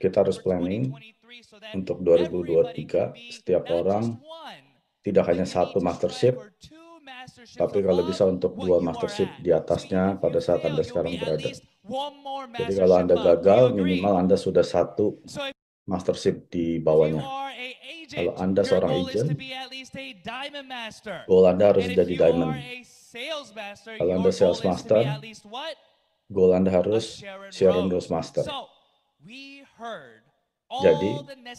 Kita harus planning untuk 2023 setiap orang tidak hanya satu mastership, tapi kalau bisa untuk dua mastership di atasnya pada saat Anda sekarang berada. Jadi kalau Anda gagal, minimal Anda sudah satu mastership di bawahnya. Kalau Anda seorang agent, goal Anda harus jadi diamond. Kalau Anda sales master, goal Anda harus share and master. Jadi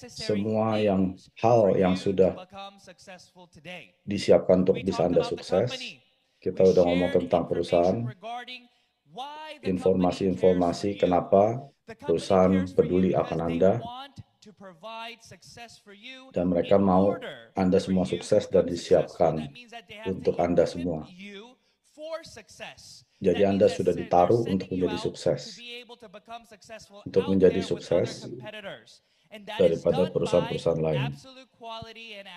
semua yang hal yang sudah disiapkan untuk bisa Anda sukses, kita udah ngomong tentang perusahaan, informasi-informasi kenapa perusahaan peduli akan Anda, dan mereka mau Anda semua sukses dan disiapkan untuk Anda semua. Jadi Anda sudah ditaruh untuk menjadi sukses, untuk menjadi sukses daripada perusahaan-perusahaan lain.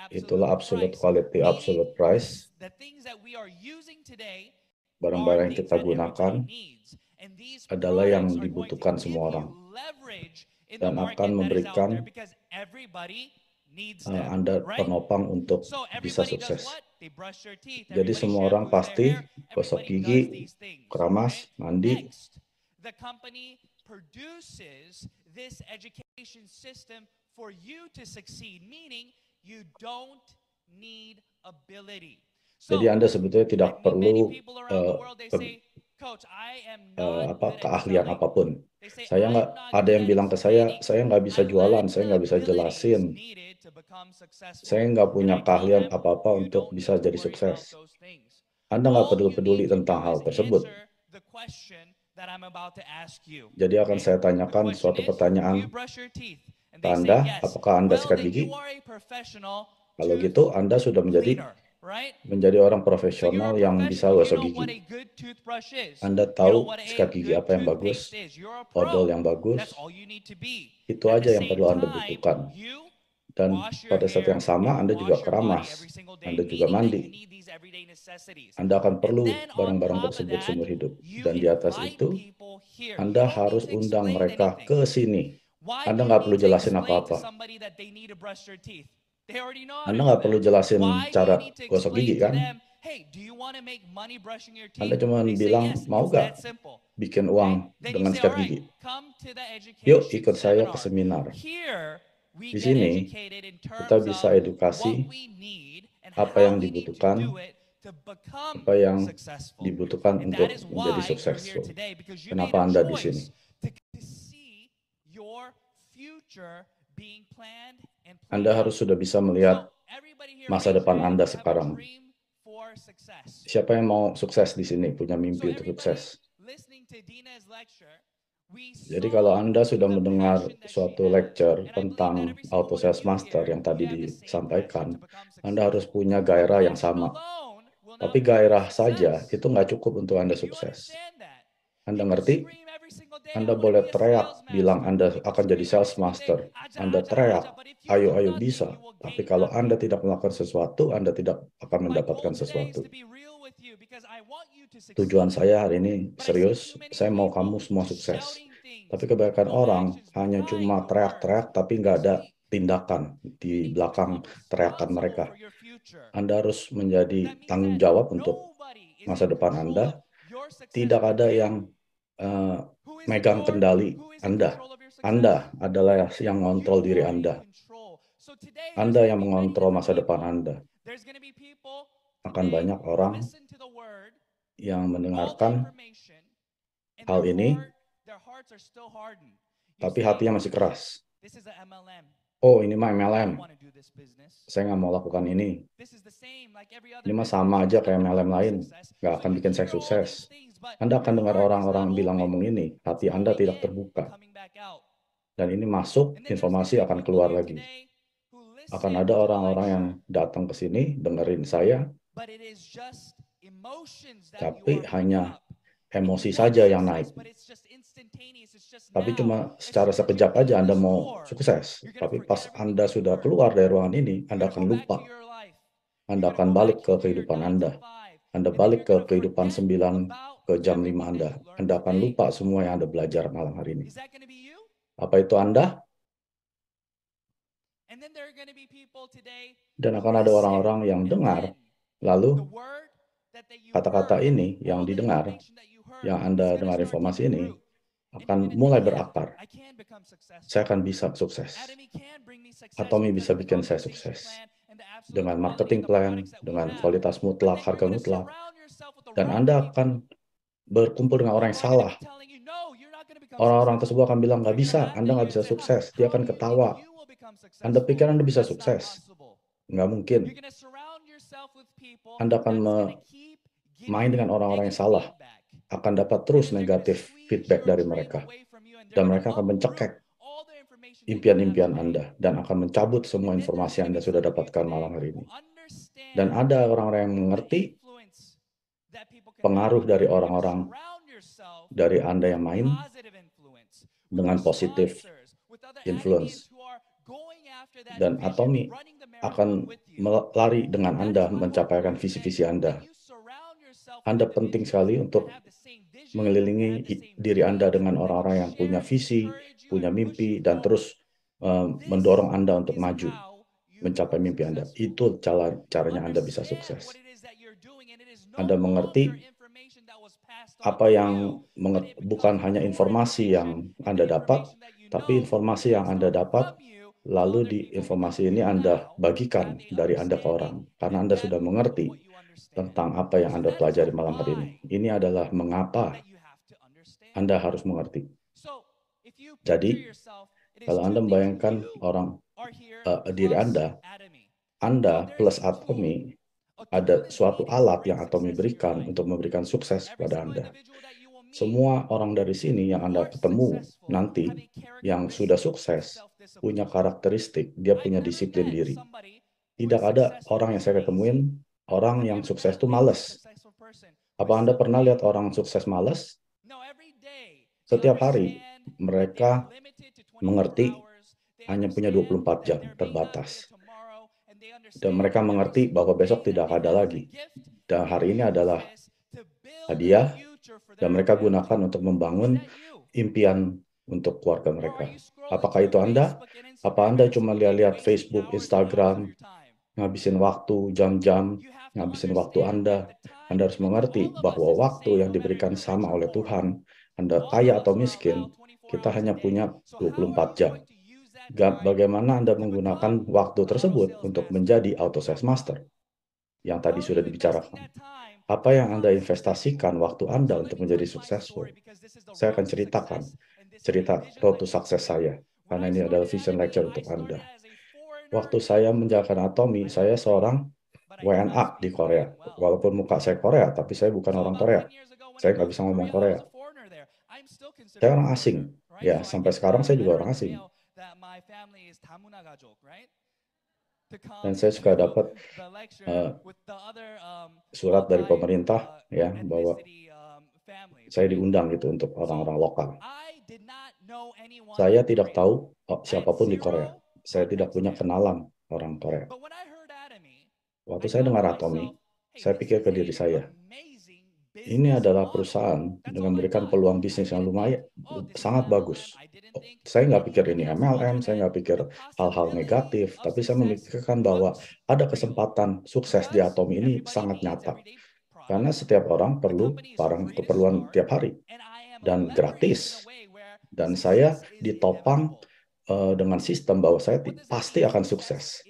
Itulah absolute quality, absolute price, barang-barang yang kita gunakan adalah yang dibutuhkan semua orang dan akan memberikan ah, Anda penopang untuk bisa sukses. Jadi semua orang pasti gosok gigi, keramas, mandi. Jadi Anda sebetulnya tidak perlu uh, uh, apa keahlian apapun. Saya nggak ada yang bilang ke saya, saya nggak bisa jualan, saya nggak bisa jelasin, saya nggak punya keahlian apa-apa untuk bisa jadi sukses. Anda nggak peduli-peduli tentang hal tersebut. Jadi akan saya tanyakan suatu pertanyaan tanda, apakah Anda sikat gigi? Kalau gitu, Anda sudah menjadi menjadi orang profesional yang bisa gosok gigi. Anda tahu sikat gigi apa yang bagus, odol yang bagus, itu aja yang perlu Anda butuhkan. Dan pada saat yang sama Anda juga keramas, Anda juga mandi. Anda akan perlu barang-barang tersebut seumur hidup. Dan di atas itu, Anda harus undang mereka ke sini. Anda nggak perlu jelasin apa-apa. Anda nggak perlu jelasin cara gosok gigi kan? Anda cuma bilang, mau gak bikin uang dengan sikat gigi? Yuk ikut saya ke seminar. Di sini, kita bisa edukasi apa yang dibutuhkan apa yang dibutuhkan untuk menjadi sukses. Kenapa Anda di sini? Anda harus sudah bisa melihat masa depan Anda sekarang. Siapa yang mau sukses di sini, punya mimpi untuk sukses. Jadi kalau Anda sudah mendengar suatu lecture tentang auto sales master yang tadi disampaikan, Anda harus punya gairah yang sama. Tapi gairah saja itu nggak cukup untuk Anda sukses. Anda ngerti? Anda boleh teriak bilang Anda akan jadi sales master. Anda teriak, ayo ayo bisa. Tapi kalau Anda tidak melakukan sesuatu, Anda tidak akan mendapatkan sesuatu. Tujuan saya hari ini serius, saya mau kamu semua sukses. Tapi kebanyakan orang hanya cuma teriak-teriak tapi nggak ada tindakan di belakang teriakan mereka. Anda harus menjadi tanggung jawab untuk masa depan Anda. Tidak ada yang Eh, megang kendali Anda. Anda adalah yang mengontrol diri Anda. Anda yang mengontrol masa depan Anda. Akan banyak orang yang mendengarkan hal ini, tapi hatinya masih keras oh ini mah MLM, saya nggak mau lakukan ini. Ini mah sama aja kayak MLM lain, nggak akan bikin saya sukses. Anda akan dengar orang-orang bilang ngomong ini, hati Anda tidak terbuka. Dan ini masuk, informasi akan keluar lagi. Akan ada orang-orang yang datang ke sini, dengerin saya, tapi hanya emosi saja yang naik tapi cuma secara sekejap aja Anda mau sukses. Tapi pas Anda sudah keluar dari ruangan ini, Anda akan lupa. Anda akan balik ke kehidupan Anda. Anda balik ke kehidupan 9 ke jam 5 Anda. Anda akan lupa semua yang Anda belajar malam hari ini. Apa itu Anda? Dan akan ada orang-orang yang dengar, lalu kata-kata ini yang didengar, yang Anda dengar informasi ini, akan mulai berakar. Saya akan bisa sukses. Atomi bisa bikin saya sukses. Dengan marketing plan, dengan kualitas mutlak, harga mutlak. Dan Anda akan berkumpul dengan orang yang salah. Orang-orang tersebut akan bilang, nggak bisa, Anda nggak bisa sukses. Dia akan ketawa. Anda pikir Anda bisa sukses? Nggak mungkin. Anda akan main dengan orang-orang yang salah akan dapat terus negatif feedback dari mereka. Dan mereka akan mencekek impian-impian Anda dan akan mencabut semua informasi yang Anda sudah dapatkan malam hari ini. Dan ada orang-orang yang mengerti pengaruh dari orang-orang dari Anda yang main dengan positif influence. Dan Atomi akan melari dengan Anda mencapaikan visi-visi Anda anda penting sekali untuk mengelilingi diri Anda dengan orang-orang yang punya visi, punya mimpi, dan terus uh, mendorong Anda untuk maju, mencapai mimpi Anda. Itu cara caranya Anda bisa sukses. Anda mengerti apa yang menger bukan hanya informasi yang Anda dapat, tapi informasi yang Anda dapat lalu di informasi ini Anda bagikan dari Anda ke orang karena Anda sudah mengerti tentang apa yang Anda pelajari malam hari ini. Ini adalah mengapa Anda harus mengerti. Jadi, kalau Anda membayangkan orang uh, diri Anda, Anda plus atomi ada suatu alat yang atomi berikan untuk memberikan sukses kepada Anda. Semua orang dari sini yang Anda ketemu nanti yang sudah sukses punya karakteristik, dia punya disiplin diri. Tidak ada orang yang saya ketemuin Orang yang sukses itu males. Apa Anda pernah lihat orang sukses males? Setiap hari mereka mengerti hanya punya 24 jam, terbatas. Dan mereka mengerti bahwa besok tidak ada lagi. Dan hari ini adalah hadiah dan mereka gunakan untuk membangun impian untuk keluarga mereka. Apakah itu Anda? Apa Anda cuma lihat-lihat Facebook, Instagram, ngabisin waktu jam-jam, ngabisin waktu Anda. Anda harus mengerti bahwa waktu yang diberikan sama oleh Tuhan, Anda kaya atau miskin, kita hanya punya 24 jam. Bagaimana Anda menggunakan waktu tersebut untuk menjadi auto sales master yang tadi sudah dibicarakan? Apa yang Anda investasikan waktu Anda untuk menjadi successful? Saya akan ceritakan cerita road to sukses saya, karena ini adalah vision lecture untuk Anda waktu saya menjalankan atomi, saya seorang WNA di Korea. Walaupun muka saya Korea, tapi saya bukan orang Korea. Saya nggak bisa ngomong Korea. Saya orang asing. Ya, sampai sekarang saya juga orang asing. Dan saya suka dapat uh, surat dari pemerintah ya bahwa saya diundang gitu untuk orang-orang lokal. Saya tidak tahu oh, siapapun di Korea saya tidak punya kenalan orang Korea. Waktu saya dengar Atomi, saya pikir ke diri saya, ini adalah perusahaan dengan memberikan peluang bisnis yang lumayan, sangat bagus. Oh, saya nggak pikir ini MLM, saya nggak pikir hal-hal negatif, tapi saya memikirkan bahwa ada kesempatan sukses di Atomi ini sangat nyata. Karena setiap orang perlu barang keperluan tiap hari, dan gratis. Dan saya ditopang uh, dengan sistem bahwa saya pasti akan sukses.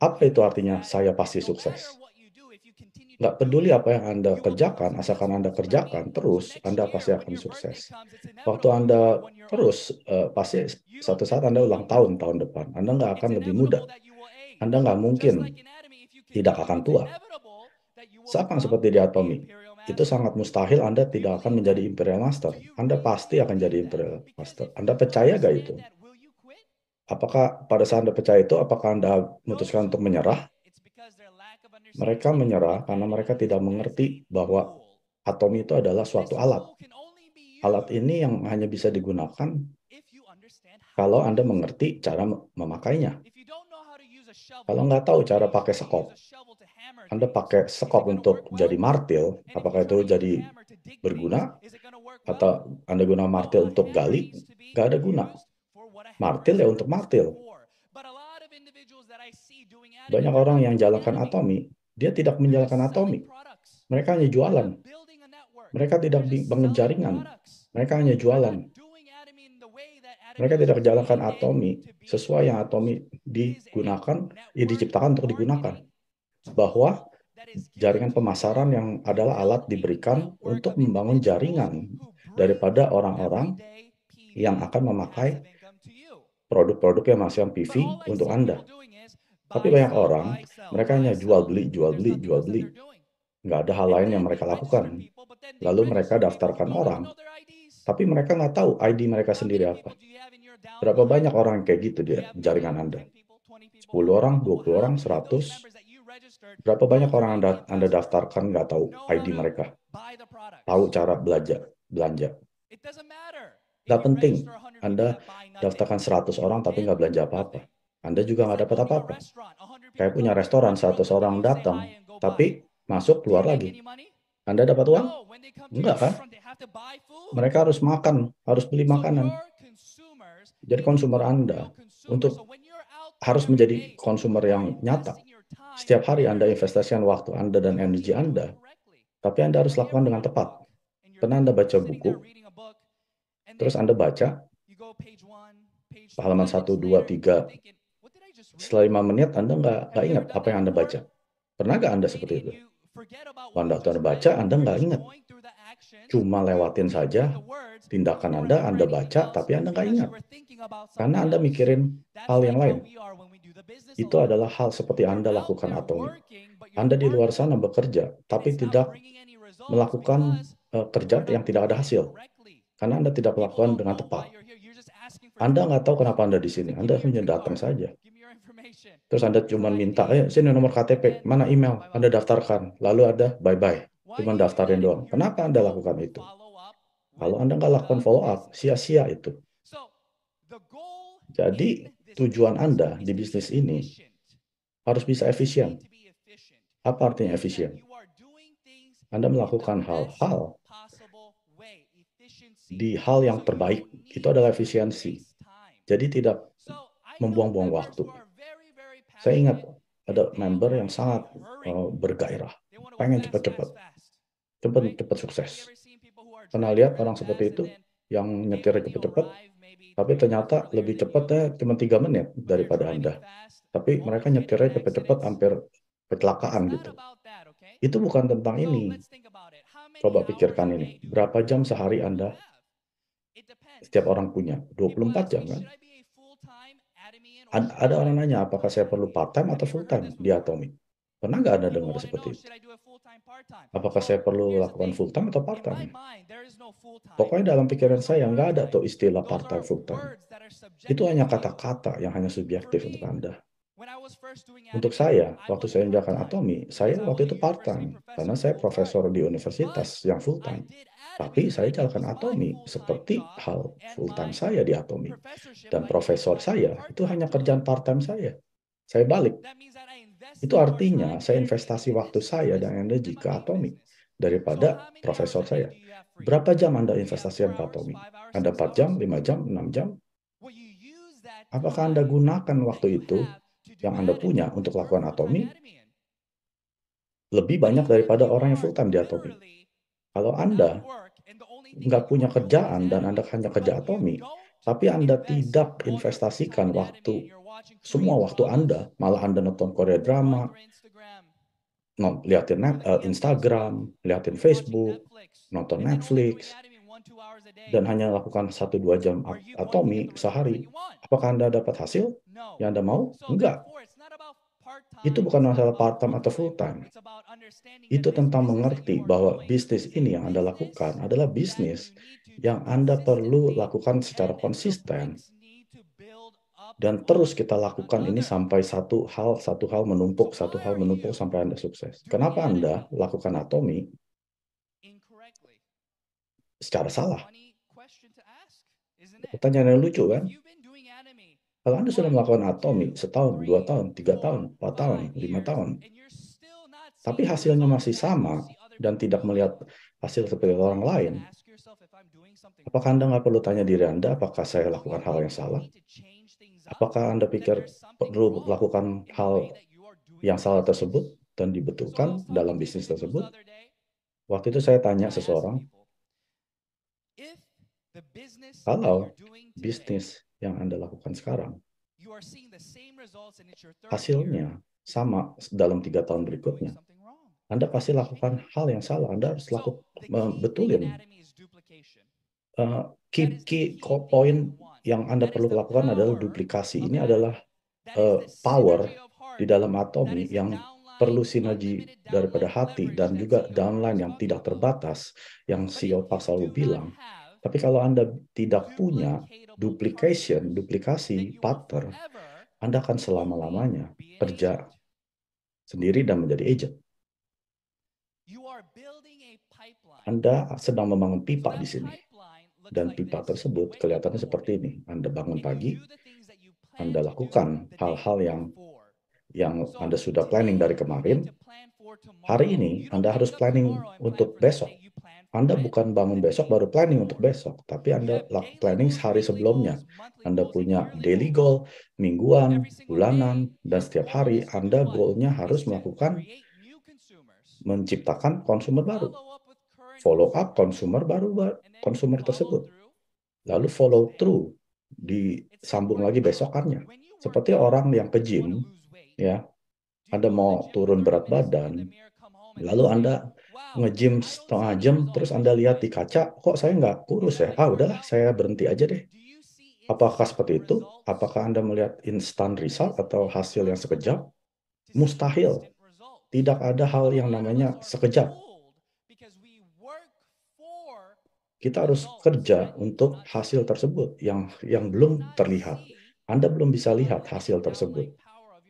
Apa itu artinya saya pasti sukses? Nggak peduli apa yang Anda kerjakan, asalkan Anda kerjakan terus, Anda pasti akan sukses. Waktu Anda terus, uh, pasti satu saat Anda ulang tahun tahun depan. Anda nggak akan lebih muda. Anda nggak mungkin tidak akan tua. Sama seperti di diatomi, itu sangat mustahil Anda tidak akan menjadi Imperial Master. Anda pasti akan jadi Imperial Master. Anda percaya gak itu? Apakah pada saat Anda percaya itu, apakah Anda memutuskan untuk menyerah? Mereka menyerah karena mereka tidak mengerti bahwa atom itu adalah suatu alat. Alat ini yang hanya bisa digunakan kalau Anda mengerti cara memakainya. Kalau nggak tahu cara pakai sekop, Anda pakai sekop untuk jadi martil, apakah itu jadi berguna? Atau Anda guna martil untuk gali? Nggak ada guna martil ya untuk martil. Banyak orang yang jalankan atomi, dia tidak menjalankan atomi. Mereka hanya jualan. Mereka tidak bangun jaringan. Mereka hanya jualan. Mereka tidak jalankan atomi sesuai yang atomi digunakan, ya diciptakan untuk digunakan. Bahwa jaringan pemasaran yang adalah alat diberikan untuk membangun jaringan daripada orang-orang yang akan memakai produk-produk yang masih on PV untuk Anda. Tapi banyak orang, mereka hanya jual beli, jual beli, jual beli. Nggak ada hal lain yang mereka lakukan. Lalu mereka daftarkan orang, tapi mereka nggak tahu ID mereka sendiri apa. Berapa banyak orang kayak gitu dia jaringan Anda? 10 orang, 20 orang, 100? Berapa banyak orang Anda, anda daftarkan nggak tahu ID mereka? Tahu cara belanja, belanja. Nggak penting anda daftarkan 100 orang tapi nggak belanja apa-apa. Anda juga nggak dapat apa-apa. Kayak punya restoran, 100 orang datang, tapi masuk keluar lagi. Anda dapat uang? Enggak kan? Mereka harus makan, harus beli makanan. Jadi konsumer Anda untuk harus menjadi konsumer yang nyata. Setiap hari Anda investasikan waktu Anda dan energi Anda, tapi Anda harus lakukan dengan tepat. Karena Anda baca buku, terus Anda baca, halaman 1, 2, 3. Setelah 5 menit Anda nggak, ingat apa yang Anda baca. Pernah nggak Anda seperti itu? Anda Anda baca, Anda nggak ingat. Cuma lewatin saja tindakan Anda, Anda baca, tapi Anda nggak ingat. Karena Anda mikirin hal yang lain. Itu adalah hal seperti Anda lakukan atau Anda di luar sana bekerja, tapi tidak melakukan uh, kerja yang tidak ada hasil. Karena Anda tidak melakukan dengan tepat. Anda nggak tahu kenapa Anda di sini. Anda hanya datang saja. Terus Anda cuma minta, eh sini nomor KTP, mana email, Anda daftarkan. Lalu ada bye-bye, cuma daftarin doang. Kenapa Anda lakukan itu? Kalau Anda nggak lakukan follow up, sia-sia itu. Jadi tujuan Anda di bisnis ini harus bisa efisien. Apa artinya efisien? Anda melakukan hal-hal di hal yang terbaik. Itu adalah efisiensi jadi tidak membuang-buang waktu. Saya ingat ada member yang sangat uh, bergairah, pengen cepat-cepat, cepat-cepat sukses. Pernah lihat orang seperti itu yang nyetir cepat-cepat, tapi ternyata lebih cepat eh, cuma tiga menit daripada Anda. Tapi mereka nyetirnya cepat-cepat hampir kecelakaan gitu. Itu bukan tentang ini. Coba pikirkan ini. Berapa jam sehari Anda setiap orang punya 24 jam kan. Ada orang nanya apakah saya perlu part time atau full time di atomi? Pernah nggak Anda dengar seperti itu? Apakah saya perlu lakukan full time atau part time? Pokoknya dalam pikiran saya nggak ada tuh istilah part time full time. Itu hanya kata-kata yang hanya subjektif untuk Anda. Untuk saya, waktu saya menjalankan atomi, saya waktu itu part time karena saya profesor di universitas yang full time tapi saya calon atomi seperti hal full time saya di atomi dan profesor saya itu hanya kerjaan part time saya saya balik itu artinya saya investasi waktu saya dan energi ke atomi daripada profesor saya berapa jam anda investasikan ke atomi anda 4 jam 5 jam 6 jam apakah anda gunakan waktu itu yang anda punya untuk lakukan atomi lebih banyak daripada orang yang full time di atomi kalau Anda nggak punya kerjaan dan Anda hanya kerja atomi, tapi Anda tidak investasikan waktu, semua waktu Anda, malah Anda nonton Korea drama, non, liatin net, uh, Instagram, liatin Facebook, nonton Netflix, dan hanya lakukan 1-2 jam atomi sehari, apakah Anda dapat hasil yang Anda mau? Enggak. Itu bukan masalah part time atau full time. Itu tentang mengerti bahwa bisnis ini yang Anda lakukan adalah bisnis yang Anda perlu lakukan secara konsisten. Dan terus kita lakukan ini sampai satu hal, satu hal menumpuk, satu hal menumpuk sampai Anda sukses. Kenapa Anda lakukan atomi secara salah? Pertanyaan yang lucu kan? Kalau Anda sudah melakukan atomi setahun, dua tahun, tiga tahun, empat tahun, lima tahun, tapi hasilnya masih sama dan tidak melihat hasil seperti orang lain, apakah Anda nggak perlu tanya diri Anda, apakah saya lakukan hal yang salah? Apakah Anda pikir perlu lakukan hal yang salah tersebut dan dibetulkan dalam bisnis tersebut? Waktu itu saya tanya seseorang, kalau bisnis yang Anda lakukan sekarang, hasilnya sama dalam tiga tahun berikutnya. Anda pasti lakukan hal yang salah. Anda harus lakukan betulin. Uh, key, key point yang Anda perlu lakukan adalah duplikasi. Ini adalah uh, power di dalam atomi yang perlu sinergi daripada hati dan juga downline yang tidak terbatas yang CEO selalu bilang tapi kalau Anda tidak punya duplication, duplikasi, pattern, Anda akan selama-lamanya kerja sendiri dan menjadi agent. Anda sedang membangun pipa di sini. Dan pipa tersebut kelihatannya seperti ini. Anda bangun pagi, Anda lakukan hal-hal yang yang Anda sudah planning dari kemarin. Hari ini Anda harus planning untuk besok. Anda bukan bangun besok baru planning untuk besok, tapi Anda planning sehari sebelumnya. Anda punya daily goal, mingguan, bulanan, dan setiap hari Anda goalnya harus melakukan menciptakan konsumer baru. Follow up konsumer baru konsumer tersebut. Lalu follow through disambung lagi besokannya. Seperti orang yang ke gym, ya, Anda mau turun berat badan, lalu Anda nge-gym setengah jam terus Anda lihat di kaca kok saya nggak kurus ya ah udahlah iya. saya berhenti aja deh apakah seperti itu apakah Anda melihat instant result atau hasil yang sekejap mustahil tidak ada hal yang namanya sekejap kita harus kerja untuk hasil tersebut yang yang belum terlihat Anda belum bisa lihat hasil tersebut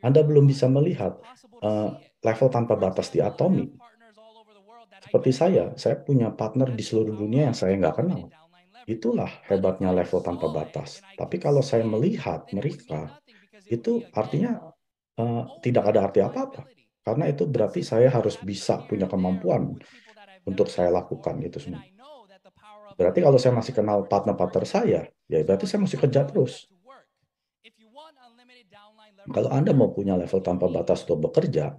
Anda belum bisa melihat uh, level tanpa batas di atomi seperti saya, saya punya partner di seluruh dunia yang saya nggak kenal. Itulah hebatnya level tanpa batas. Tapi kalau saya melihat mereka, itu artinya uh, tidak ada arti apa-apa. Karena itu berarti saya harus bisa punya kemampuan untuk saya lakukan itu semua. Berarti kalau saya masih kenal partner-partner saya, ya berarti saya masih kerja terus. Kalau Anda mau punya level tanpa batas untuk bekerja,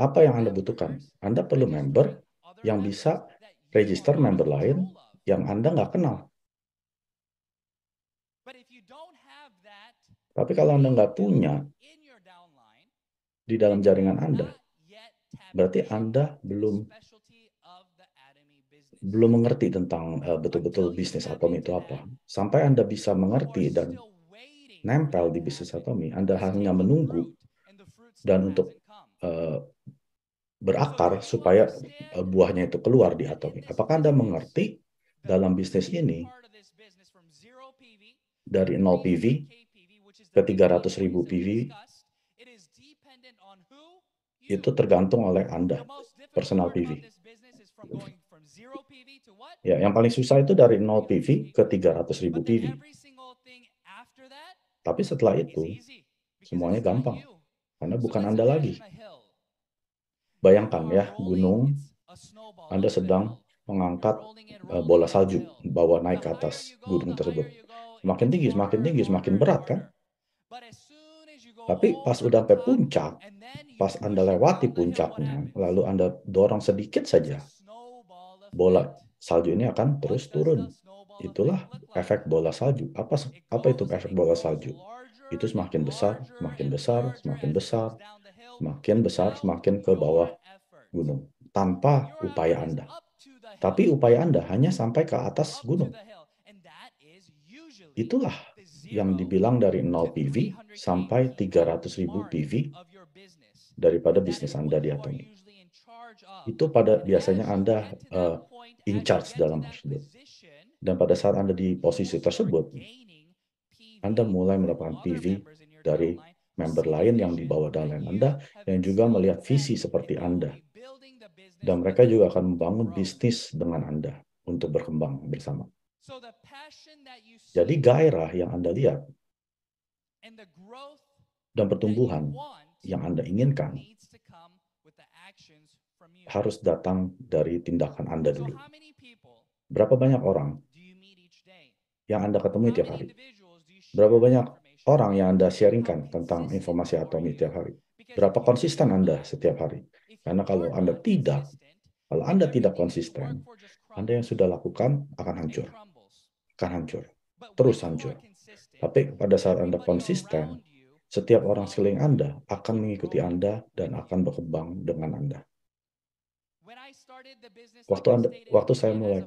apa yang Anda butuhkan? Anda perlu member yang bisa register member lain yang Anda nggak kenal. Tapi kalau Anda nggak punya di dalam jaringan Anda, berarti Anda belum belum mengerti tentang eh, betul-betul uh, bisnis atomi itu apa. Sampai Anda bisa mengerti dan nempel di bisnis atomi, Anda hanya menunggu dan untuk uh, berakar supaya eh, buahnya itu keluar di atom. Apakah Anda mengerti dalam bisnis ini dari 0 PV ke 300 ribu PV itu tergantung oleh Anda, personal PV. Ya, yang paling susah itu dari 0 PV ke 300 ribu PV. Tapi setelah itu, semuanya gampang. Karena bukan Anda lagi. Bayangkan ya, oh, gunung, Anda sedang mengangkat uh, bola salju, bawa naik ke atas gunung tersebut. Semakin tinggi, semakin tinggi, semakin berat kan? Tapi pas udah sampai puncak, pas Anda lewati puncaknya, lalu Anda dorong sedikit saja, bola salju ini akan terus turun. Itulah efek bola salju. Apa apa itu efek bola salju? Itu semakin besar, semakin besar, semakin besar, semakin besar, semakin ke bawah gunung tanpa upaya Anda. Tapi upaya Anda hanya sampai ke atas gunung. Itulah yang dibilang dari 0 PV sampai 300 PV daripada bisnis Anda di atasnya. Itu pada biasanya Anda uh, in charge dalam hal tersebut. Dan pada saat Anda di posisi tersebut, Anda mulai mendapatkan PV dari member lain yang dibawa dalam Anda yang juga melihat visi seperti Anda. Dan mereka juga akan membangun bisnis dengan Anda untuk berkembang bersama. Jadi gairah yang Anda lihat dan pertumbuhan yang Anda inginkan harus datang dari tindakan Anda dulu. Berapa banyak orang yang Anda ketemu tiap hari? Berapa banyak orang yang Anda sharingkan tentang informasi atomi tiap hari? Berapa konsisten Anda setiap hari? Karena kalau Anda tidak, kalau Anda tidak konsisten, Anda yang sudah lakukan akan hancur. Akan hancur. Terus hancur. Tapi pada saat Anda konsisten, setiap orang sekeliling Anda akan mengikuti Anda dan akan berkembang dengan Anda. Waktu, anda, waktu saya mulai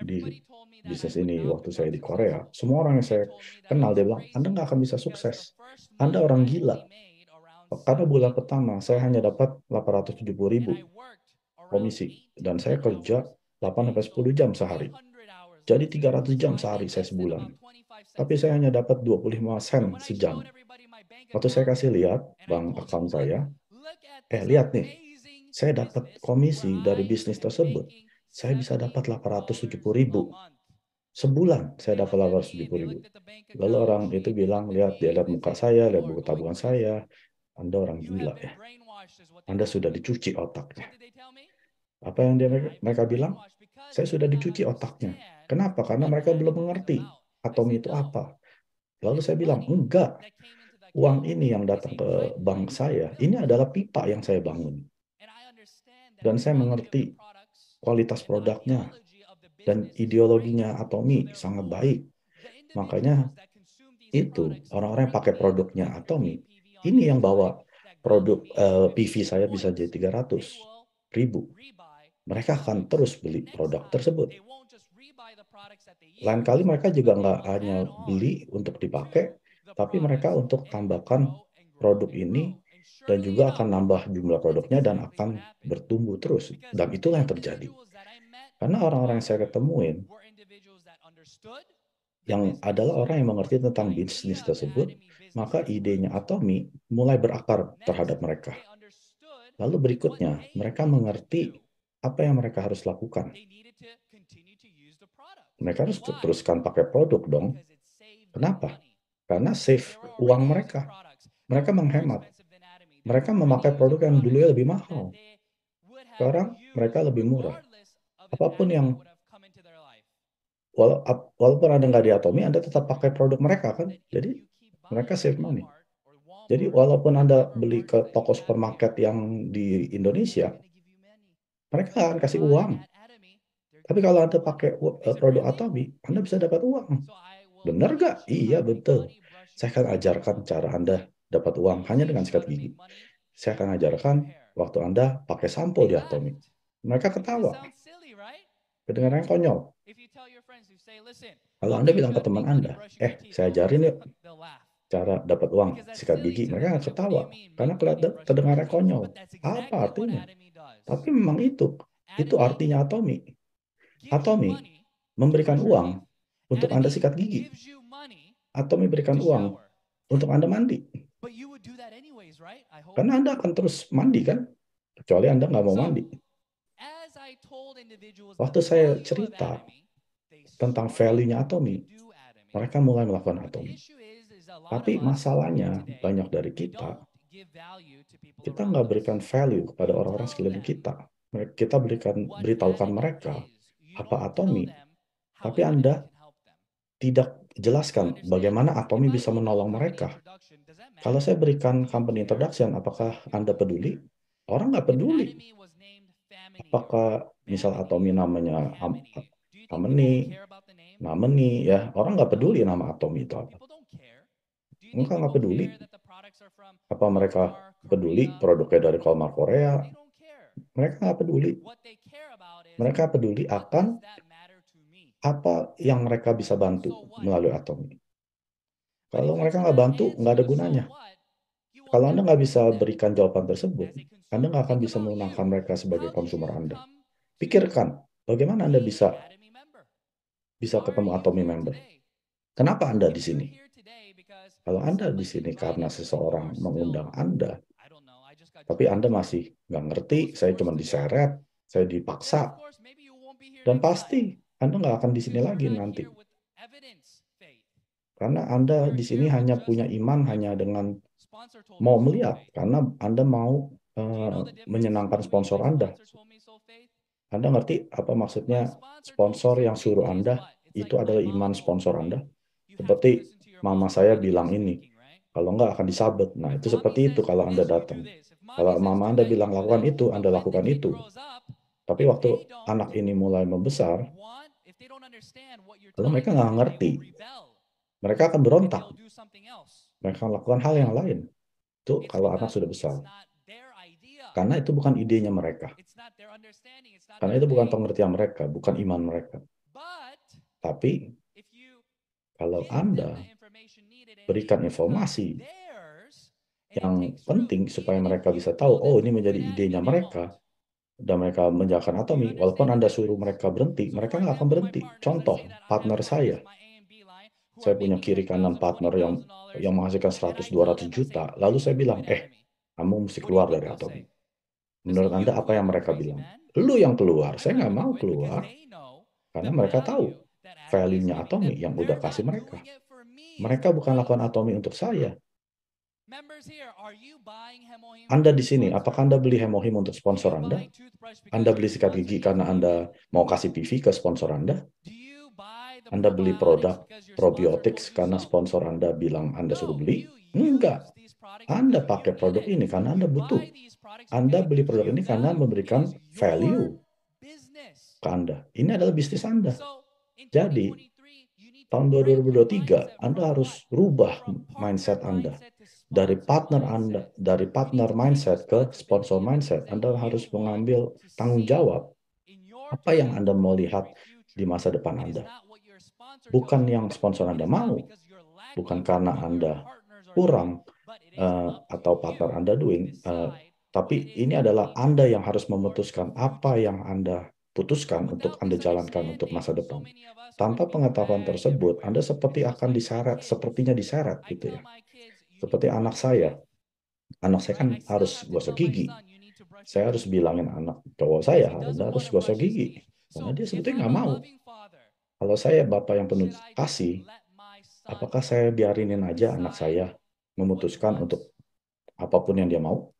di bisnis ini waktu saya di Korea, semua orang yang saya kenal dia bilang, Anda nggak akan bisa sukses. Anda orang gila. Karena bulan pertama saya hanya dapat 870 ribu komisi dan saya kerja 8 10 jam sehari. Jadi 300 jam sehari saya sebulan. Tapi saya hanya dapat 25 sen sejam. Waktu saya kasih lihat bank account saya, eh lihat nih, saya dapat komisi dari bisnis tersebut saya bisa dapat 870 ribu. Sebulan saya dapat 870 ribu. Lalu orang itu bilang, lihat dia lihat muka saya, lihat buku tabungan saya, Anda orang gila ya. Anda sudah dicuci otaknya. Apa yang dia mereka bilang? Saya sudah dicuci otaknya. Kenapa? Karena mereka belum mengerti atom itu apa. Lalu saya bilang, enggak. Uang ini yang datang ke bank saya, ini adalah pipa yang saya bangun. Dan saya mengerti kualitas produknya dan ideologinya Atomi sangat baik. Makanya itu orang-orang yang pakai produknya Atomi ini yang bawa produk uh, eh, PV saya bisa jadi 300 ribu. Mereka akan terus beli produk tersebut. Lain kali mereka juga nggak hanya beli untuk dipakai, tapi mereka untuk tambahkan produk ini dan juga akan nambah jumlah produknya dan akan bertumbuh terus. Dan itulah yang terjadi. Karena orang-orang yang saya ketemuin, yang adalah orang yang mengerti tentang bisnis tersebut, maka idenya Atomi mulai berakar terhadap mereka. Lalu berikutnya, mereka mengerti apa yang mereka harus lakukan. Mereka harus teruskan pakai produk dong. Kenapa? Karena save uang mereka. Mereka menghemat mereka memakai produk yang dulunya lebih mahal. Sekarang mereka lebih murah. Apapun yang wala walaupun Anda nggak diatomi, Anda tetap pakai produk mereka kan. Jadi mereka save money. Jadi walaupun Anda beli ke toko supermarket yang di Indonesia, mereka akan kasih uang. Tapi kalau Anda pakai eh, produk Atomi, Anda bisa dapat uang. Benar nggak? Iya, betul. Saya akan ajarkan cara Anda dapat uang hanya dengan sikat gigi. Saya akan ajarkan waktu Anda pakai sampo di atomik. Mereka ketawa. Kedengarannya konyol. Kalau Anda bilang ke teman Anda, eh, saya ajarin yuk cara dapat uang sikat gigi, mereka akan ketawa karena kelihatan terdengarnya konyol. Apa artinya? Tapi memang itu, itu artinya Atomi. Atomi memberikan uang untuk Anda sikat gigi. Atomi memberikan uang untuk Anda mandi. Karena Anda akan terus mandi kan, kecuali Anda nggak mau mandi. Waktu saya cerita tentang value-nya atomi, mereka mulai melakukan atomi. Tapi masalahnya banyak dari kita, kita nggak berikan value kepada orang-orang sekeliling kita. Kita berikan beritahukan mereka apa atomi, tapi Anda tidak jelaskan bagaimana atomi bisa menolong mereka. Kalau saya berikan company introduction, apakah Anda peduli? Orang nggak peduli. Apakah misal Atomi namanya Am Ameni, Nameni, ya orang nggak peduli nama Atomi itu apa. Mereka nggak peduli. Apa mereka peduli produknya dari Kolmar Korea? Mereka nggak peduli. Mereka peduli akan apa yang mereka bisa bantu melalui Atomi. Kalau mereka nggak bantu, nggak ada gunanya. Kalau Anda nggak bisa berikan jawaban tersebut, Anda nggak akan bisa menggunakan mereka sebagai konsumer Anda. Pikirkan, bagaimana Anda bisa bisa ketemu Atomi member? Kenapa Anda di sini? Kalau Anda di sini karena seseorang mengundang Anda, tapi Anda masih nggak ngerti, saya cuma diseret, saya dipaksa, dan pasti Anda nggak akan di sini lagi nanti. Karena Anda di sini hanya punya iman hanya dengan mau melihat, karena Anda mau uh, menyenangkan sponsor Anda. Anda ngerti apa maksudnya sponsor yang suruh Anda itu adalah iman sponsor Anda? Seperti mama saya bilang ini, kalau enggak akan disabet. Nah, itu seperti itu kalau Anda datang. Kalau mama Anda bilang lakukan itu, Anda lakukan itu. Tapi waktu anak ini mulai membesar, kalau mereka nggak ngerti mereka akan berontak. Mereka akan lakukan hal yang lain. Itu kalau anak sudah besar. Karena itu bukan idenya mereka. Karena itu bukan pengertian mereka, bukan iman mereka. Tapi kalau Anda berikan informasi yang penting supaya mereka bisa tahu, oh ini menjadi idenya mereka, dan mereka menjalankan atomi, walaupun Anda suruh mereka berhenti, mereka nggak akan berhenti. Contoh, partner saya, saya punya kiri kanan partner yang yang menghasilkan 100-200 juta, lalu saya bilang, eh, kamu mesti keluar dari Atomi. Menurut Anda apa yang mereka bilang? Lu yang keluar, saya nggak mau keluar. Karena mereka tahu value-nya Atomi yang udah kasih mereka. Mereka bukan lakukan Atomi untuk saya. Anda di sini, apakah Anda beli hemohim untuk sponsor Anda? Anda beli sikat gigi karena Anda mau kasih PV ke sponsor Anda? Anda beli produk probiotik karena sponsor Anda bilang Anda suruh beli? Enggak. Anda pakai produk ini karena Anda butuh. Anda beli produk ini karena memberikan value ke Anda. Ini adalah bisnis Anda. Jadi, tahun 2023, Anda harus rubah mindset Anda. Dari partner Anda, dari partner mindset ke sponsor mindset, Anda harus mengambil tanggung jawab apa yang Anda mau lihat di masa depan Anda bukan yang sponsor Anda mau, bukan karena Anda kurang uh, atau partner Anda doing, uh, tapi ini adalah Anda yang harus memutuskan apa yang Anda putuskan untuk Anda jalankan untuk masa depan. Tanpa pengetahuan tersebut, Anda seperti akan diseret, sepertinya diseret gitu ya. Seperti anak saya. Anak saya kan harus gosok gigi. Saya harus bilangin anak cowok saya, Anda harus gosok gigi. Karena dia sebetulnya nggak mau. Kalau saya Bapak yang penuh kasih, apakah saya biarinin aja anak saya memutuskan untuk apapun yang dia mau?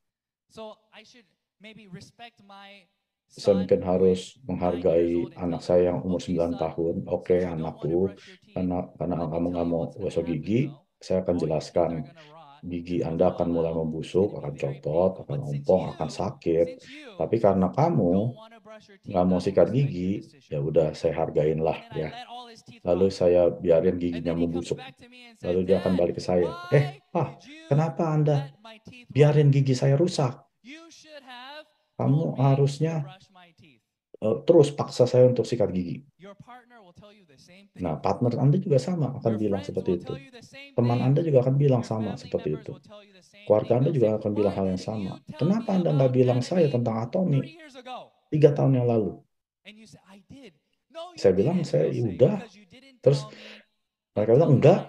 Saya mungkin harus menghargai anak saya yang umur 9 tahun. Oke, okay, anakku, karena, karena kamu nggak mau gosok gigi, saya akan jelaskan gigi Anda akan mulai membusuk, akan copot, akan ompong, akan sakit. Tapi karena kamu nggak mau sikat gigi, ya udah saya hargain lah ya. Lalu saya biarin giginya membusuk. Lalu dia akan balik ke saya. Eh, Pak, kenapa Anda biarin gigi saya rusak? Kamu harusnya uh, terus paksa saya untuk sikat gigi. Nah, partner Anda juga sama akan bilang seperti itu. Teman Anda juga akan bilang sama seperti itu. Keluarga Anda juga akan bilang hal yang sama. Kenapa Anda nggak bilang saya tentang atomi? tiga tahun yang lalu. Saya bilang, saya udah. Terus mereka bilang, enggak,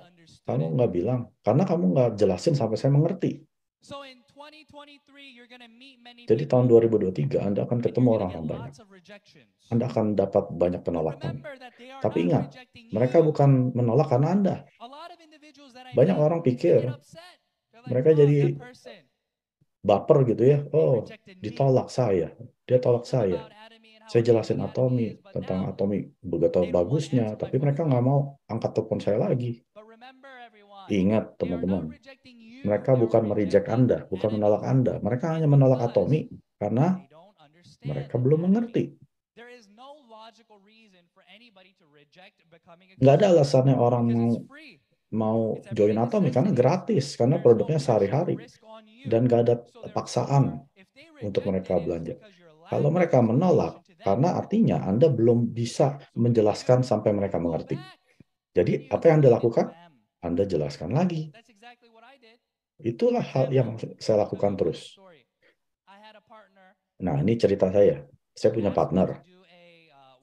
kamu enggak bilang. Karena kamu enggak jelasin sampai saya mengerti. Jadi tahun 2023 Anda akan ketemu orang-orang banyak. Anda akan dapat banyak penolakan. Tapi ingat, mereka bukan menolak karena Anda. Banyak orang pikir mereka oh, jadi baper gitu ya. Oh, ditolak saya. Dia tolak saya. Saya jelasin atomi, tentang atomi begitu bagusnya, tapi mereka nggak mau angkat telepon saya lagi. Ingat teman-teman, mereka bukan mereject Anda, bukan menolak Anda. Mereka hanya menolak atomi karena mereka belum mengerti. Nggak ada alasannya orang mau mau join Atomi karena gratis, karena produknya sehari-hari. Dan gak ada paksaan untuk mereka belanja. Kalau mereka menolak, karena artinya Anda belum bisa menjelaskan sampai mereka mengerti. Jadi apa yang Anda lakukan? Anda jelaskan lagi. Itulah hal yang saya lakukan terus. Nah, ini cerita saya. Saya punya partner.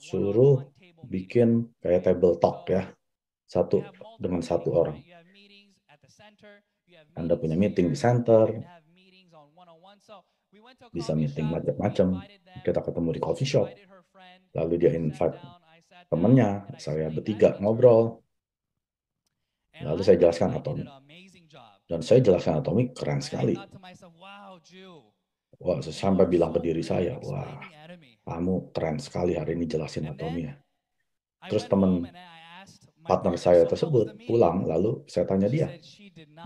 Suruh bikin kayak table talk ya. Satu dengan satu orang. Anda punya meeting di center, bisa meeting macam-macam. Kita ketemu di coffee shop. Lalu dia invite temennya, saya bertiga ngobrol. Lalu saya jelaskan atomi. Dan saya jelaskan atomi keren sekali. Wah, saya sampai bilang ke diri saya, wah, kamu keren sekali hari ini jelasin atomi ya. Terus teman partner saya tersebut pulang, lalu saya tanya dia,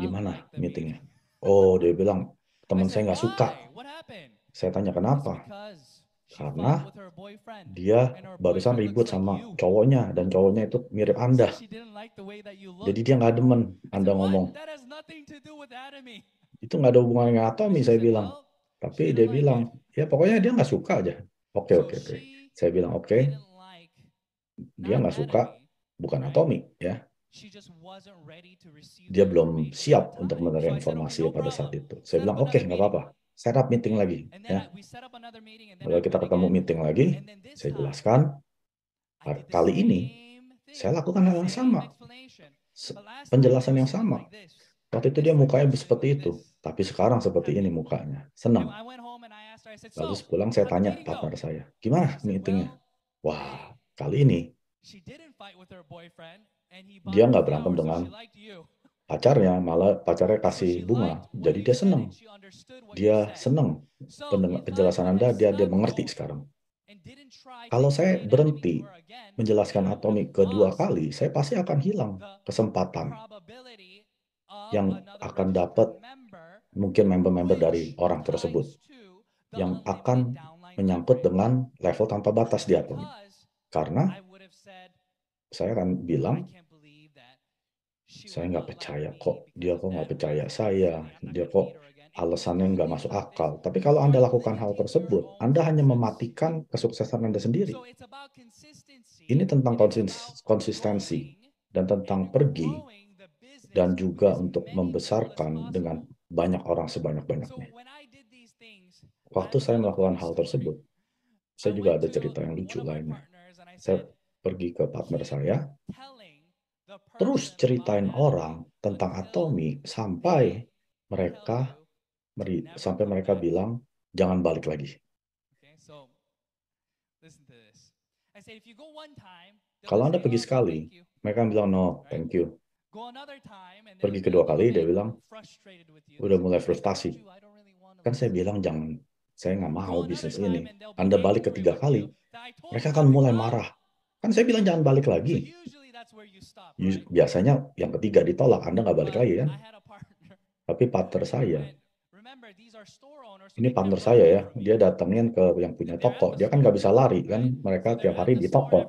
gimana meetingnya? Oh, dia bilang, Teman saya nggak suka. Saya tanya kenapa? Karena dia barusan ribut sama cowoknya dan cowoknya itu mirip Anda. Jadi dia nggak demen Anda ngomong. Itu nggak ada hubungan dengan atomi, saya bilang. Tapi dia bilang, ya pokoknya dia nggak suka aja. Oke, oke, oke. Saya bilang, oke. Okay. Dia nggak suka, bukan atomi, ya dia belum siap untuk menerima informasi pada saat itu. Saya bilang, oke, okay, nggak apa-apa. Set up meeting lagi. Ya. Lalu kita ketemu meeting lagi, saya jelaskan. Ah, kali ini, saya lakukan hal yang sama. Penjelasan yang sama. Waktu itu dia mukanya seperti itu, tapi sekarang seperti ini mukanya. Senang. Lalu pulang saya tanya partner saya, gimana meetingnya? Wah, kali ini dia nggak berantem dengan pacarnya, malah pacarnya kasih bunga. Jadi dia senang. Dia senang penjelasan Anda, dia dia mengerti sekarang. Kalau saya berhenti menjelaskan atomik kedua kali, saya pasti akan hilang kesempatan yang akan dapat mungkin member-member dari orang tersebut yang akan menyangkut dengan level tanpa batas di atom. Karena saya akan bilang, saya nggak percaya kok dia kok nggak percaya saya dia kok alasannya nggak masuk akal tapi kalau anda lakukan hal tersebut anda hanya mematikan kesuksesan anda sendiri ini tentang konsistensi dan tentang pergi dan juga untuk membesarkan dengan banyak orang sebanyak-banyaknya. Waktu saya melakukan hal tersebut, saya juga ada cerita yang lucu lainnya. Saya pergi ke partner saya, terus ceritain orang tentang atomi sampai mereka sampai mereka bilang jangan balik lagi. Kalau Anda pergi sekali, mereka bilang no, thank you. Pergi kedua kali, dia bilang, udah mulai frustasi. Kan saya bilang jangan, saya nggak mau bisnis ini. Anda balik ketiga kali, mereka akan mulai marah. Kan saya bilang jangan balik lagi biasanya yang ketiga ditolak, Anda nggak balik lagi kan? Tapi partner saya, ini partner saya ya, dia datangin ke yang punya toko, dia kan nggak bisa lari kan, mereka tiap hari di toko.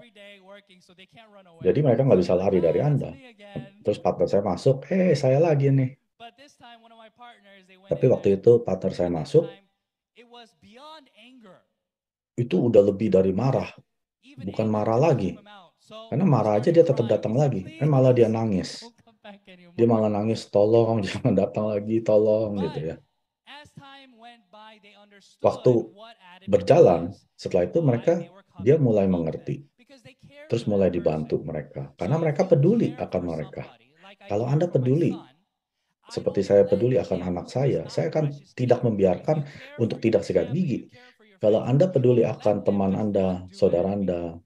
Jadi mereka nggak bisa lari dari Anda. Terus partner saya masuk, eh hey, saya lagi nih. Tapi waktu itu partner saya masuk, itu udah lebih dari marah, bukan marah lagi. Karena marah aja dia tetap datang lagi. Eh malah dia nangis. Dia malah nangis, tolong jangan datang lagi, tolong gitu ya. Waktu berjalan, setelah itu mereka dia mulai mengerti. Terus mulai dibantu mereka. Karena mereka peduli akan mereka. Kalau Anda peduli, seperti saya peduli akan anak saya, saya akan tidak membiarkan untuk tidak sikat gigi. Kalau Anda peduli akan teman Anda, saudara Anda,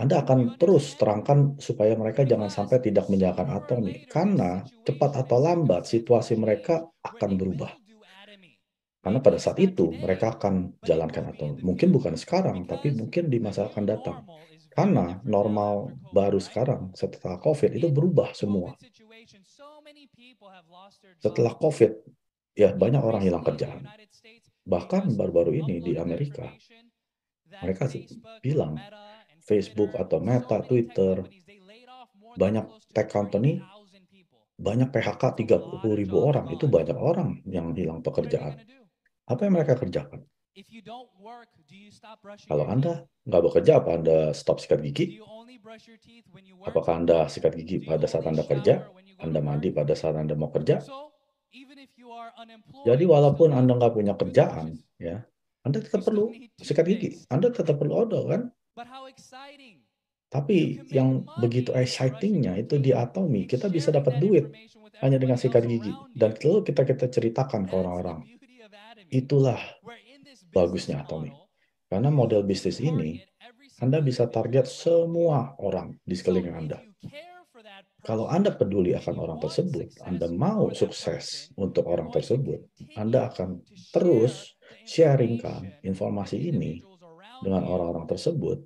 anda akan terus terangkan supaya mereka jangan sampai tidak menjalankan atomi. Karena cepat atau lambat situasi mereka akan berubah. Karena pada saat itu mereka akan jalankan atomi. Mungkin bukan sekarang, tapi mungkin di masa akan datang. Karena normal baru sekarang setelah COVID itu berubah semua. Setelah COVID, ya banyak orang hilang kerjaan. Bahkan baru-baru ini di Amerika, mereka bilang Facebook atau Meta, Twitter, banyak tech company, banyak PHK 30 ribu orang. Itu banyak orang yang hilang pekerjaan. Apa yang mereka kerjakan? Kalau Anda nggak bekerja, apa Anda stop sikat gigi? Apakah Anda sikat gigi pada saat Anda kerja? Anda mandi pada saat Anda mau kerja? Jadi walaupun Anda nggak punya kerjaan, ya, Anda tetap perlu sikat gigi. Anda tetap perlu odol, kan? Tapi yang begitu excitingnya itu di Atomi, kita bisa dapat duit hanya dengan sikat gigi. Dan kalau kita kita ceritakan ke orang-orang. Itulah bagusnya Atomi. Karena model bisnis ini, Anda bisa target semua orang di sekeliling Anda. Kalau Anda peduli akan orang tersebut, Anda mau sukses untuk orang tersebut, Anda akan terus sharingkan informasi ini dengan orang-orang tersebut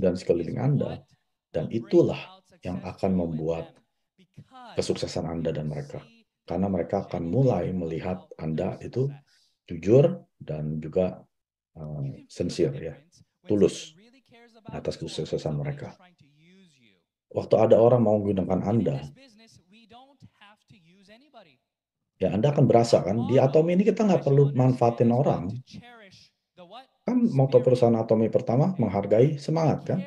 dan sekeliling Anda, dan itulah yang akan membuat kesuksesan Anda dan mereka. Karena mereka akan mulai melihat Anda itu jujur dan juga um, sincere ya, tulus atas kesuksesan mereka. Waktu ada orang mau menggunakan Anda, ya Anda akan berasa kan, di Atomi ini kita nggak perlu manfaatin orang. Kan moto perusahaan Atomi pertama menghargai semangat kan?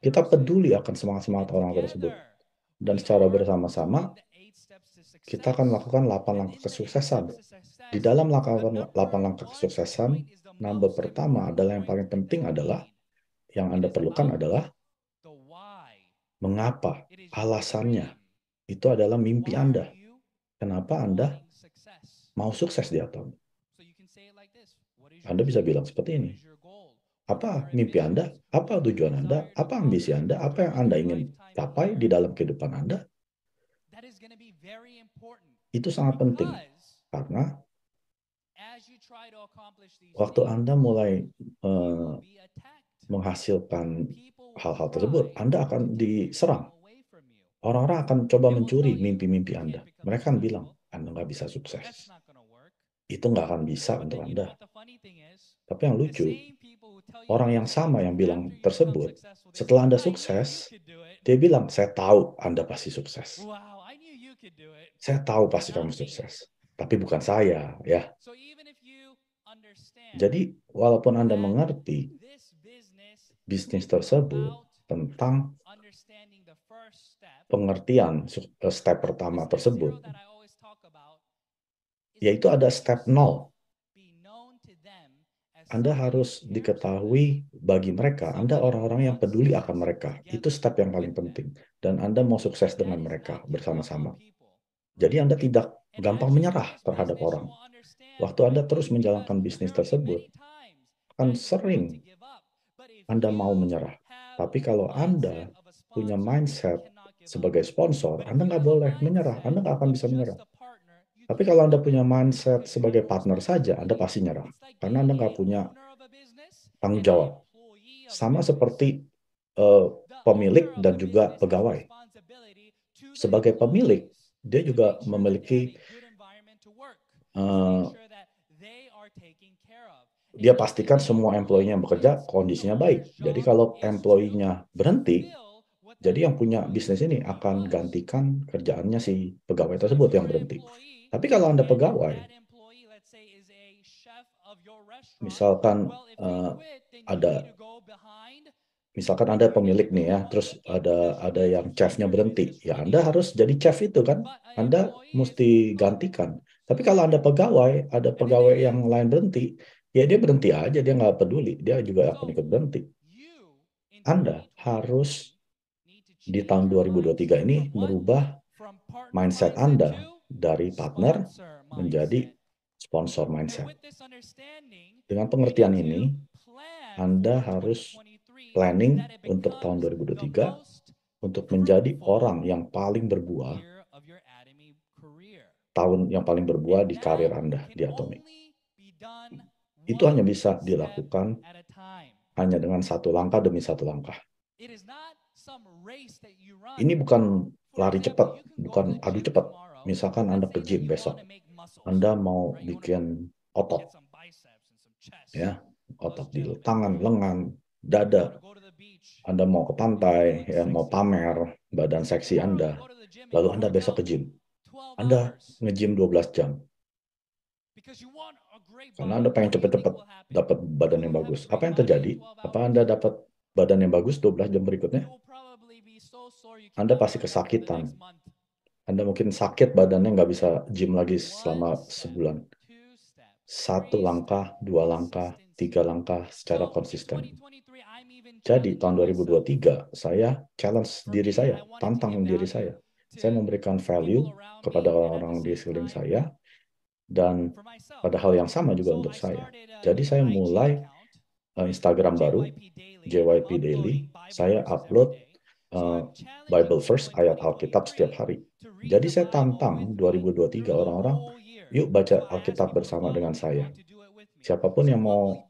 Kita peduli akan semangat-semangat orang tersebut. Dan secara bersama-sama, kita akan melakukan 8 langkah kesuksesan. Di dalam melakukan 8 langkah kesuksesan, number pertama adalah yang paling penting adalah, yang Anda perlukan adalah mengapa, alasannya. Itu adalah mimpi Anda. Kenapa Anda mau sukses di Atomi? Anda bisa bilang seperti ini. Apa mimpi Anda? Apa tujuan Anda? Apa ambisi Anda? Apa yang Anda ingin capai di dalam kehidupan Anda? Itu sangat penting. Karena waktu Anda mulai uh, menghasilkan hal-hal tersebut, Anda akan diserang. Orang-orang akan coba mencuri mimpi-mimpi Anda. Mereka akan bilang, Anda nggak bisa sukses itu nggak akan bisa untuk Anda. Tapi yang lucu, orang yang sama yang bilang tersebut, setelah Anda sukses, dia bilang, saya tahu Anda pasti sukses. Saya tahu pasti kamu sukses. Tapi bukan saya, ya. Jadi, walaupun Anda mengerti bisnis tersebut tentang pengertian eh, step pertama tersebut yaitu ada step nol. Anda harus diketahui bagi mereka, Anda orang-orang yang peduli akan mereka. Itu step yang paling penting. Dan Anda mau sukses dengan mereka bersama-sama. Jadi Anda tidak gampang menyerah terhadap orang. Waktu Anda terus menjalankan bisnis tersebut, akan sering Anda mau menyerah. Tapi kalau Anda punya mindset sebagai sponsor, Anda nggak boleh menyerah. Anda nggak akan bisa menyerah. Tapi kalau Anda punya mindset sebagai partner saja, Anda pasti nyerah. Karena Anda nggak punya tanggung jawab. Sama seperti uh, pemilik dan juga pegawai. Sebagai pemilik, dia juga memiliki uh, dia pastikan semua employee-nya yang bekerja kondisinya baik. Jadi kalau employee-nya berhenti, jadi yang punya bisnis ini akan gantikan kerjaannya si pegawai tersebut yang berhenti. Tapi kalau Anda pegawai, misalkan uh, ada misalkan Anda pemilik nih ya, terus ada ada yang chefnya berhenti, ya Anda harus jadi chef itu kan, Anda mesti gantikan. Tapi kalau Anda pegawai, ada pegawai yang lain berhenti, ya dia berhenti aja, dia nggak peduli, dia juga akan ikut berhenti. Anda harus di tahun 2023 ini merubah mindset Anda dari partner menjadi sponsor mindset. Dengan pengertian ini, Anda harus planning untuk tahun 2023 untuk menjadi orang yang paling berbuah tahun yang paling berbuah di karir Anda di Atomic. Itu hanya bisa dilakukan hanya dengan satu langkah demi satu langkah. Ini bukan lari cepat, bukan adu cepat misalkan Anda ke gym besok, Anda mau bikin otot, ya, otot di tangan, lengan, dada, Anda mau ke pantai, ya, mau pamer badan seksi Anda, lalu Anda besok ke gym. Anda nge-gym 12 jam. Karena Anda pengen cepat-cepat dapat badan yang bagus. Apa yang terjadi? Apa Anda dapat badan yang bagus 12 jam berikutnya? Anda pasti kesakitan anda mungkin sakit badannya nggak bisa gym lagi selama sebulan. Satu langkah, dua langkah, tiga langkah secara konsisten. Jadi tahun 2023 saya challenge diri saya, tantang diri saya. Saya memberikan value kepada orang-orang di sekeliling saya dan pada hal yang sama juga untuk saya. Jadi saya mulai eh, Instagram baru JYP Daily. Saya upload uh, Bible First ayat Alkitab setiap hari jadi saya tantang 2023 orang-orang, yuk baca Alkitab bersama dengan saya. Siapapun yang mau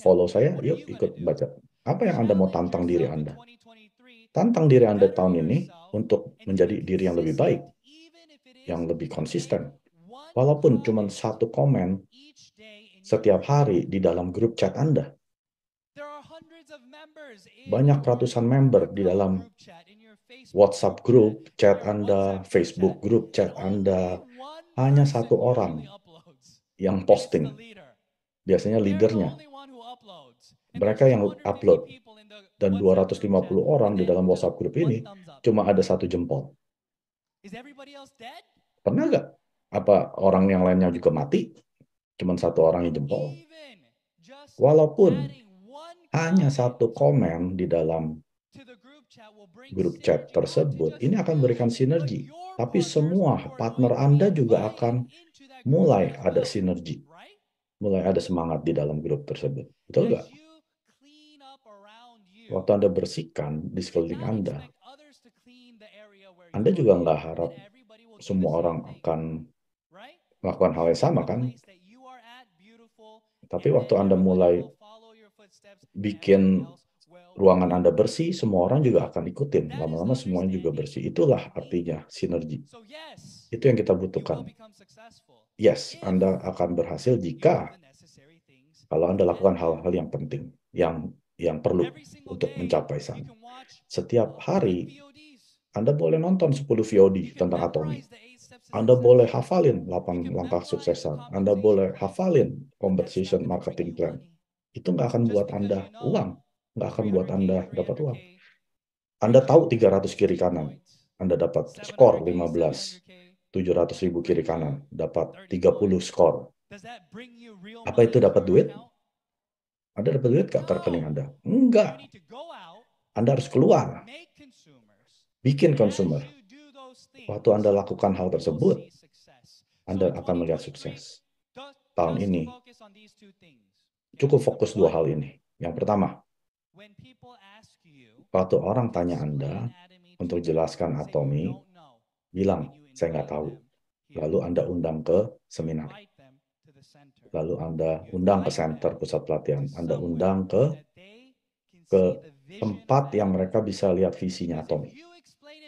follow saya, yuk ikut baca. Apa yang Anda mau tantang diri Anda? Tantang diri Anda tahun ini untuk menjadi diri yang lebih baik, yang lebih konsisten. Walaupun cuma satu komen setiap hari di dalam grup chat Anda. Banyak ratusan member di dalam WhatsApp group chat Anda, Facebook group chat Anda, hanya satu orang yang posting. Biasanya leadernya. Mereka yang upload. Dan 250 orang di dalam WhatsApp group ini cuma ada satu jempol. Pernah nggak? Apa orang yang lainnya juga mati? cuma satu orang yang jempol. Walaupun hanya satu komen di dalam grup chat tersebut, ini akan memberikan sinergi. Tapi semua partner Anda juga akan mulai ada sinergi. Mulai ada semangat di dalam grup tersebut. Betul nggak? Waktu Anda bersihkan di sekeliling Anda, Anda juga nggak harap semua orang akan melakukan hal yang sama kan? Tapi waktu Anda mulai bikin ruangan Anda bersih, semua orang juga akan ikutin. Lama-lama semuanya juga bersih. Itulah artinya sinergi. Itu yang kita butuhkan. Yes, Anda akan berhasil jika kalau Anda lakukan hal-hal yang penting, yang yang perlu untuk mencapai sana. Setiap hari Anda boleh nonton 10 VOD tentang atomi. Anda boleh hafalin 8 langkah suksesan. Anda boleh hafalin conversation marketing plan. Itu nggak akan buat Anda uang nggak akan buat Anda dapat uang. Anda tahu 300 kiri kanan, Anda dapat skor 15. 700 ribu kiri kanan, dapat 30 skor. Apa itu dapat duit? Anda dapat duit gak ke rekening Anda? Enggak. Anda harus keluar. Bikin consumer. Waktu Anda lakukan hal tersebut, Anda akan melihat sukses. Tahun ini, cukup fokus dua hal ini. Yang pertama, Waktu orang tanya Anda untuk jelaskan atomi, bilang, saya nggak tahu. Lalu Anda undang ke seminar. Lalu Anda undang ke center pusat pelatihan. Anda undang ke ke tempat yang mereka bisa lihat visinya atomi.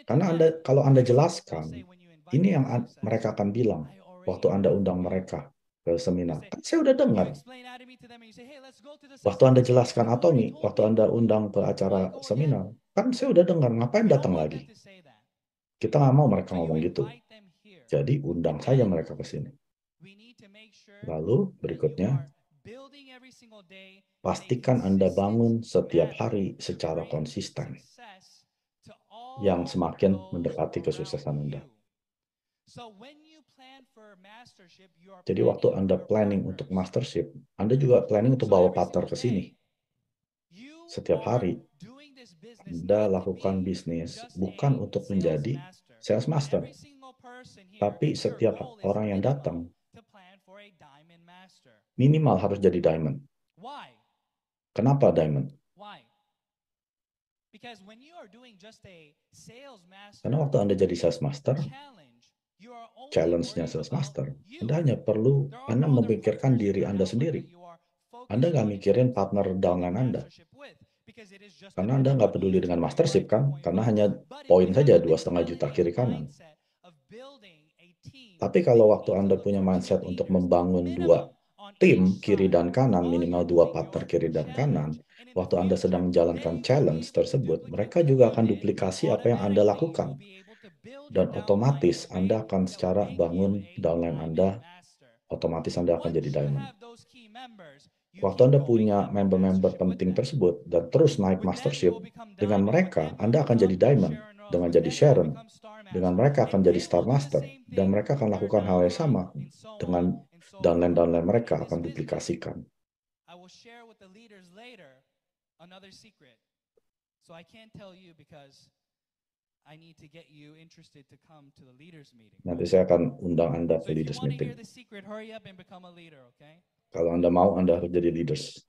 Karena Anda, kalau Anda jelaskan, ini yang mereka akan bilang waktu Anda undang mereka ke seminar. Kan saya udah dengar. Waktu Anda jelaskan Atomi, waktu Anda undang ke acara seminar, kan saya udah dengar, ngapain datang lagi? Kita nggak mau mereka ngomong gitu. Jadi undang saja mereka ke sini. Lalu berikutnya, pastikan Anda bangun setiap hari secara konsisten yang semakin mendekati kesuksesan Anda. Jadi waktu Anda planning untuk mastership, Anda juga planning untuk bawa partner ke sini. Setiap hari, Anda lakukan bisnis bukan untuk menjadi sales master, tapi setiap orang yang datang minimal harus jadi diamond. Kenapa diamond? Karena waktu Anda jadi sales master, challenge-nya sales master. Anda hanya perlu, Anda memikirkan diri Anda sendiri. Anda nggak mikirin partner downline Anda. Karena Anda nggak peduli dengan mastership kan, karena hanya poin saja dua setengah juta kiri kanan. Tapi kalau waktu Anda punya mindset untuk membangun dua tim kiri dan kanan, minimal dua partner kiri dan kanan, waktu Anda sedang menjalankan challenge tersebut, mereka juga akan duplikasi apa yang Anda lakukan dan otomatis Anda akan secara bangun downline Anda, otomatis Anda akan jadi diamond. Waktu Anda punya member-member penting tersebut dan terus naik mastership, dengan mereka Anda akan jadi diamond, dengan jadi Sharon, dengan mereka akan jadi Star Master, dan mereka akan lakukan hal yang sama dengan downline-downline mereka akan duplikasikan. Nanti saya akan undang Anda ke leaders meeting. Kalau Anda mau, Anda harus jadi leaders.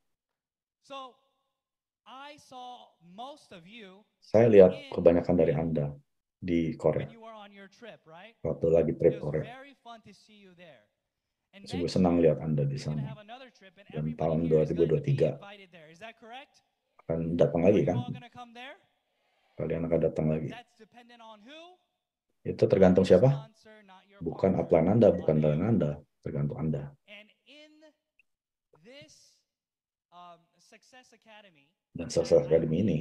Saya lihat kebanyakan dari Anda di Korea. Waktu lagi trip Korea. Sungguh senang lihat Anda di sana. Dan tahun 2023 akan datang lagi kan? Kalian akan datang lagi. Itu tergantung siapa? Bukan upline Anda, bukan talent Anda, tergantung Anda. Dan um, Success Academy ini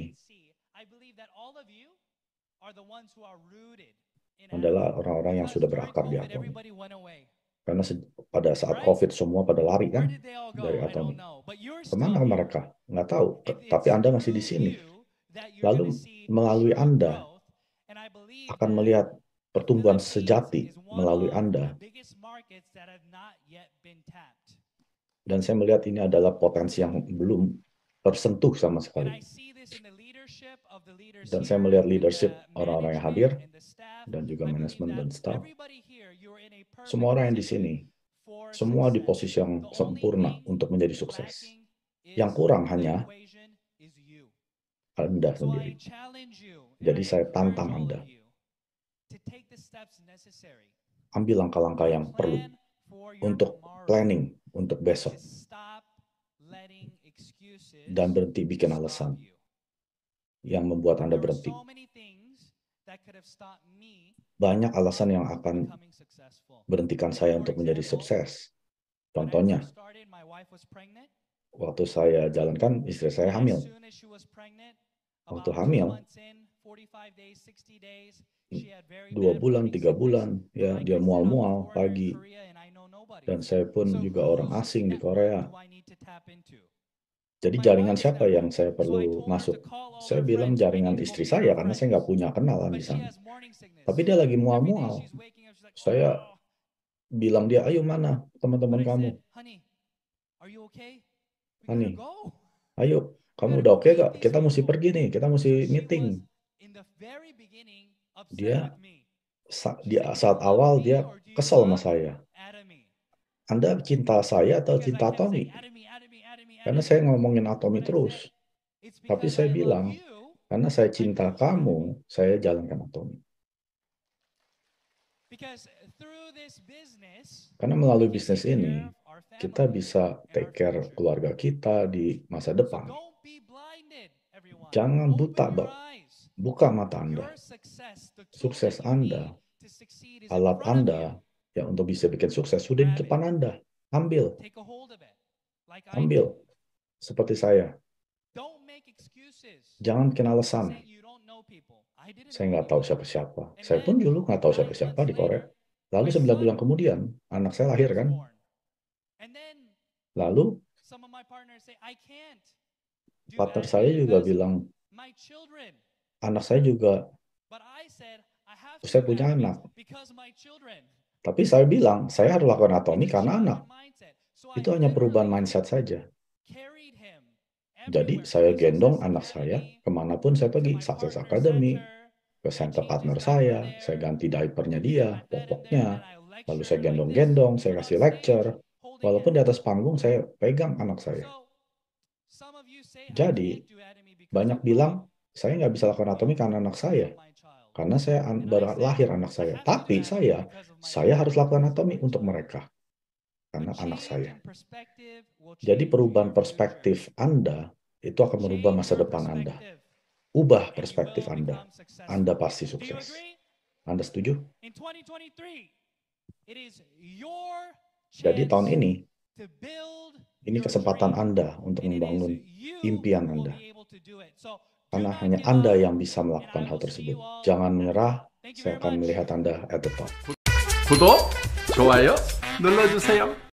adalah orang-orang yang sudah berakar di Atomi. Karena pada saat COVID semua pada lari kan dari Atomi. Kemana mereka? Nggak tahu. Tapi Anda masih di sini lalu melalui Anda akan melihat pertumbuhan sejati melalui Anda. Dan saya melihat ini adalah potensi yang belum tersentuh sama sekali. Dan saya melihat leadership orang-orang yang hadir, dan juga manajemen dan staff. Semua orang yang di sini, semua di posisi yang sempurna untuk menjadi sukses. Yang kurang hanya anda sendiri. Jadi saya tantang Anda. Ambil langkah-langkah yang perlu untuk planning untuk besok. Dan berhenti bikin alasan yang membuat Anda berhenti. Banyak alasan yang akan berhentikan saya untuk menjadi sukses. Contohnya, waktu saya jalankan istri saya hamil. Waktu hamil, dua bulan, tiga bulan, ya dia mual-mual pagi. Dan saya pun juga orang asing di Korea. Jadi jaringan siapa yang saya perlu masuk? Saya bilang jaringan istri saya karena saya nggak punya kenalan di sana. Tapi dia lagi mual-mual. Saya bilang dia, ayo mana teman-teman kamu? Hani, ayo, kamu udah oke okay gak? Kita mesti pergi nih, kita mesti meeting. Dia dia saat awal dia kesel sama saya. E? Anda cinta saya atau cinta Tommy? E, e, karena saya ngomongin Atomi terus. Tapi saya bilang, karena saya cinta kamu, saya jalankan Atomi. Karena melalui bisnis ini, kita bisa take care keluarga kita di masa depan. Jangan buta, Bang. Buka mata Anda. Sukses Anda, alat Anda yang untuk bisa bikin sukses sudah di depan Anda. Ambil. Ambil. Seperti saya. Jangan bikin alasan. Saya nggak tahu siapa-siapa. Saya pun dulu nggak tahu siapa-siapa di Korea. Lalu sembilan bulan kemudian, anak saya lahir kan? Lalu, partner saya juga bilang, anak saya juga, saya punya anak. Tapi saya bilang, saya harus lakukan atomi karena anak. Itu hanya perubahan mindset saja. Jadi saya gendong anak saya kemanapun saya pergi, Success Academy, ke center partner saya, saya ganti diapernya dia, popoknya, lalu saya gendong-gendong, saya kasih lecture, Walaupun di atas panggung saya pegang anak saya. Jadi, banyak bilang, saya nggak bisa lakukan anatomi karena anak saya. Karena saya an baru lahir anak saya. Tapi saya, saya harus lakukan anatomi untuk mereka. Karena anak saya. Jadi perubahan perspektif Anda itu akan merubah masa depan Anda. Ubah perspektif Anda. Anda pasti sukses. Anda setuju? Jadi tahun ini, ini kesempatan Anda untuk membangun impian Anda. Karena hanya Anda yang bisa melakukan hal tersebut. Jangan menyerah, saya akan melihat Anda at the top. 구독, 좋아요 눌러주세요.